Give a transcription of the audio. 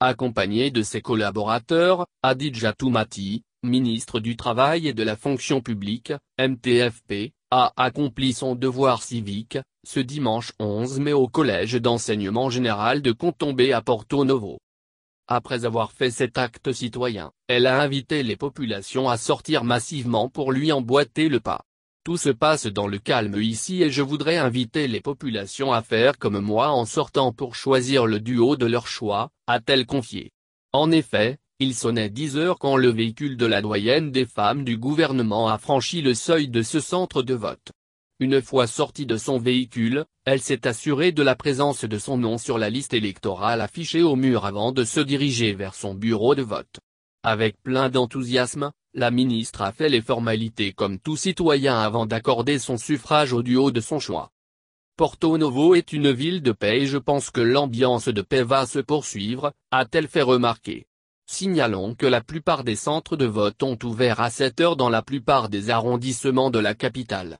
accompagné de ses collaborateurs, Adidja Toumati, ministre du Travail et de la Fonction publique, MTFP, a accompli son devoir civique, ce dimanche 11 mai au Collège d'enseignement général de Contombé à Porto Novo. Après avoir fait cet acte citoyen, elle a invité les populations à sortir massivement pour lui emboîter le pas. Tout se passe dans le calme ici et je voudrais inviter les populations à faire comme moi en sortant pour choisir le duo de leur choix, a-t-elle confié. En effet, il sonnait 10 heures quand le véhicule de la doyenne des femmes du gouvernement a franchi le seuil de ce centre de vote. Une fois sortie de son véhicule, elle s'est assurée de la présence de son nom sur la liste électorale affichée au mur avant de se diriger vers son bureau de vote. Avec plein d'enthousiasme, la ministre a fait les formalités comme tout citoyen avant d'accorder son suffrage au duo de son choix. Porto Novo est une ville de paix et je pense que l'ambiance de paix va se poursuivre, a-t-elle fait remarquer. Signalons que la plupart des centres de vote ont ouvert à 7 heures dans la plupart des arrondissements de la capitale.